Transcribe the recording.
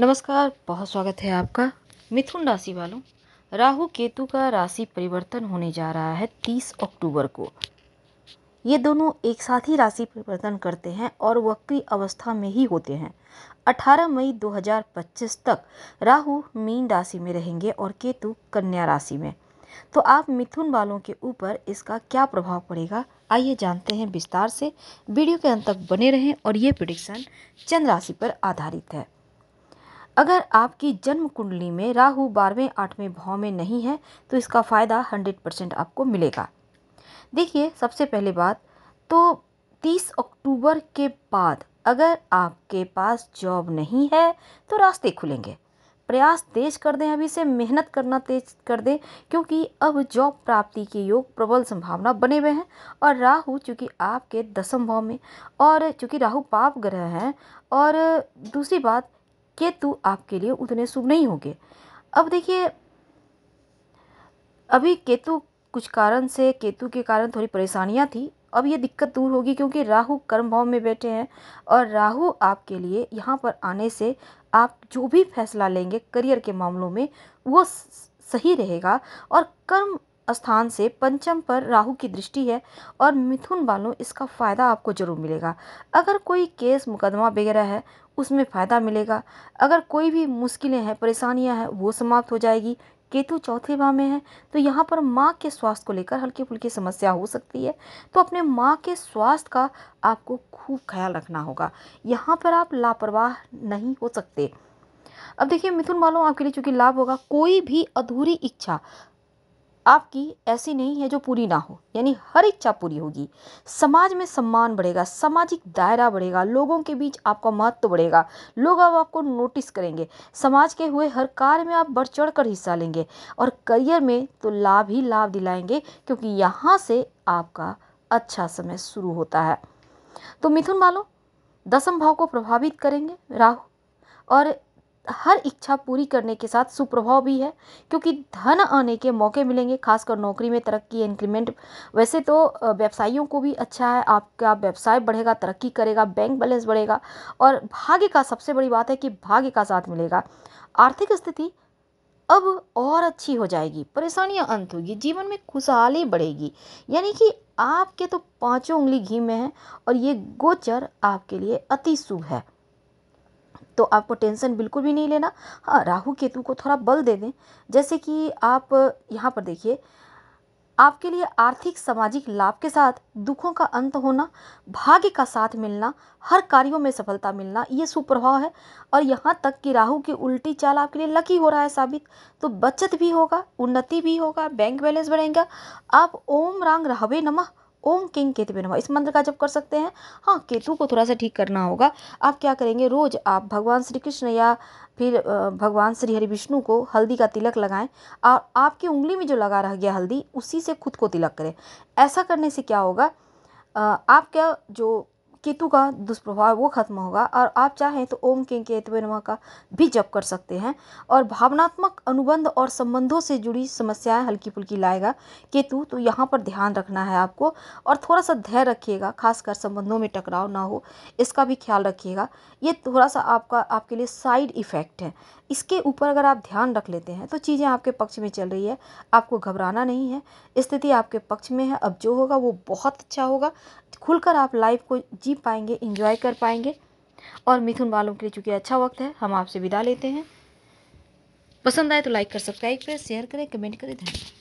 नमस्कार बहुत स्वागत है आपका मिथुन राशि वालों राहु केतु का राशि परिवर्तन होने जा रहा है तीस अक्टूबर को ये दोनों एक साथ ही राशि परिवर्तन करते हैं और वक्री अवस्था में ही होते हैं 18 मई 2025 तक राहु मीन राशि में रहेंगे और केतु कन्या राशि में तो आप मिथुन वालों के ऊपर इसका क्या प्रभाव पड़ेगा आइए जानते हैं विस्तार से वीडियो के अंत तक बने रहें और ये प्रिडिक्शन चंद्र राशि पर आधारित है अगर आपकी जन्म कुंडली में राहु बारहवें आठवें भाव में नहीं है तो इसका फ़ायदा हंड्रेड परसेंट आपको मिलेगा देखिए सबसे पहले बात तो तीस अक्टूबर के बाद अगर आपके पास जॉब नहीं है तो रास्ते खुलेंगे प्रयास तेज कर दें अभी से मेहनत करना तेज कर दें क्योंकि अब जॉब प्राप्ति के योग प्रबल संभावना बने हुए हैं और राहु चूँकि आपके दसम भाव में और चूँकि राहु पाप ग्रह हैं और दूसरी बात केतु आपके लिए उतने शुभ नहीं होंगे अब देखिए अभी केतु कुछ कारण से केतु के कारण थोड़ी परेशानियां थी अब ये दिक्कत दूर होगी क्योंकि राहु कर्म भाव में बैठे हैं और राहु आपके लिए यहाँ पर आने से आप जो भी फैसला लेंगे करियर के मामलों में वो सही रहेगा और कर्म स्थान से पंचम पर राहु की दृष्टि है और मिथुन वालों इसका फ़ायदा आपको ज़रूर मिलेगा अगर कोई केस मुकदमा वगैरह है उसमें फ़ायदा मिलेगा अगर कोई भी मुश्किलें हैं परेशानियां हैं वो समाप्त हो जाएगी केतु चौथे भाव में है तो यहाँ पर माँ के स्वास्थ्य को लेकर हल्की फुल्की समस्या हो सकती है तो अपने माँ के स्वास्थ्य का आपको खूब ख्याल रखना होगा यहाँ पर आप लापरवाह नहीं हो सकते अब देखिए मिथुन वालों आपके लिए चूंकि लाभ होगा कोई भी अधूरी इच्छा आपकी ऐसी नहीं है जो पूरी ना हो यानी हर इच्छा पूरी होगी समाज में सम्मान बढ़ेगा सामाजिक दायरा बढ़ेगा लोगों के बीच आपका महत्व तो बढ़ेगा लोग अब आपको नोटिस करेंगे समाज के हुए हर कार्य में आप बढ़ चढ़ कर हिस्सा लेंगे और करियर में तो लाभ ही लाभ दिलाएंगे क्योंकि यहाँ से आपका अच्छा समय शुरू होता है तो मिथुन वालों दसम भाव को प्रभावित करेंगे राहु और हर इच्छा पूरी करने के साथ सुप्रभाव भी है क्योंकि धन आने के मौके मिलेंगे खासकर नौकरी में तरक्की इंक्रीमेंट वैसे तो व्यवसायियों को भी अच्छा है आपका व्यवसाय बढ़ेगा तरक्की करेगा बैंक बैलेंस बढ़ेगा और भाग्य का सबसे बड़ी बात है कि भाग्य का साथ मिलेगा आर्थिक स्थिति अब और अच्छी हो जाएगी परेशानियां अंत होगी जीवन में खुशहाली बढ़ेगी यानी कि आपके तो पांचों उंगली घी में है और ये गोचर आपके लिए अति शुभ है तो आपको टेंशन बिल्कुल भी नहीं लेना हाँ राहु केतु को थोड़ा बल दे दें जैसे कि आप यहाँ पर देखिए आपके लिए आर्थिक सामाजिक लाभ के साथ दुखों का अंत होना भाग्य का साथ मिलना हर कार्यों में सफलता मिलना ये सुप्रभाव है और यहाँ तक कि राहु की उल्टी चाल आपके लिए लकी हो रहा है साबित तो बचत भी होगा उन्नति भी होगा बैंक बैलेंस बढ़ेगा आप ओम रांग रहवे नमः ओम किंग केतु विनमा इस मंत्र का जप कर सकते हैं हाँ केतु को थोड़ा सा ठीक करना होगा आप क्या करेंगे रोज़ आप भगवान श्री कृष्ण या फिर भगवान श्री हरि विष्णु को हल्दी का तिलक लगाएं और आपकी उंगली में जो लगा रह गया हल्दी उसी से खुद को तिलक करें ऐसा करने से क्या होगा आपका जो केतु का दुष्प्रभाव वो ख़त्म होगा और आप चाहें तो ओम के केतु नमा का भी जप कर सकते हैं और भावनात्मक अनुबंध और संबंधों से जुड़ी समस्याएं हल्की फुल्की लाएगा केतु तो यहाँ पर ध्यान रखना है आपको और थोड़ा सा धैर्य रखिएगा खासकर संबंधों में टकराव ना हो इसका भी ख्याल रखिएगा ये थोड़ा सा आपका आपके लिए साइड इफ़ेक्ट है इसके ऊपर अगर आप ध्यान रख लेते हैं तो चीज़ें आपके पक्ष में चल रही है आपको घबराना नहीं है स्थिति आपके पक्ष में है अब जो होगा वो बहुत अच्छा होगा खुलकर आप लाइफ को जी पाएंगे इंजॉय कर पाएंगे और मिथुन वालों के लिए चूँकि अच्छा वक्त है हम आपसे विदा लेते हैं पसंद आए तो लाइक कर सब्सक्राइब करें शेयर करें कमेंट करें धन्यवाद